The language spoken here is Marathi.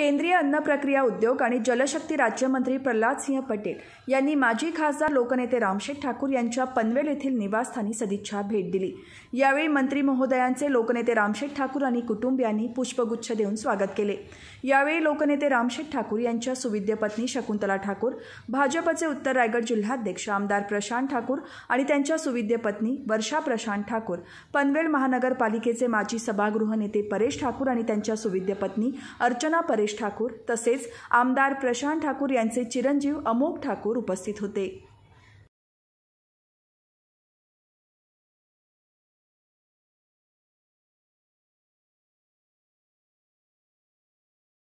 केंद्रीय अन्न प्रक्रिया उद्योग आणि जलशक्ती राज्यमंत्री प्रल्हाद सिंह पटेल यांनी माजी खासदार लोकनेते रामशेठ ठाकूर यांच्या पनवेल येथील निवासस्थानी सदिच्छा भेट दिली यावेळी मंत्री महोदयांचे लोकनेते रामशेठ ठाकूर आणि कुटुंबियांनी पुष्पगुच्छ देऊन स्वागत केले यावेळी लोकनेते रामशेठ ठाकूर यांच्या सुविद्य पत्नी शकुंतला ठाकूर भाजपचे उत्तर रायगड जिल्हाध्यक्ष आमदार प्रशांत ठाकूर आणि त्यांच्या सुविद्य पत्नी वर्षा प्रशांत ठाकूर पनवेल महानगरपालिकेचे माजी सभागृह नेते परेश ठाकूर आणि त्यांच्या सुविद्य पत्नी अर्चना परेश ठाकूर तसेच आमदार प्रशांत ठाकूर यांचे चिरंजीव अमोग ठाकूर उपस्थित होते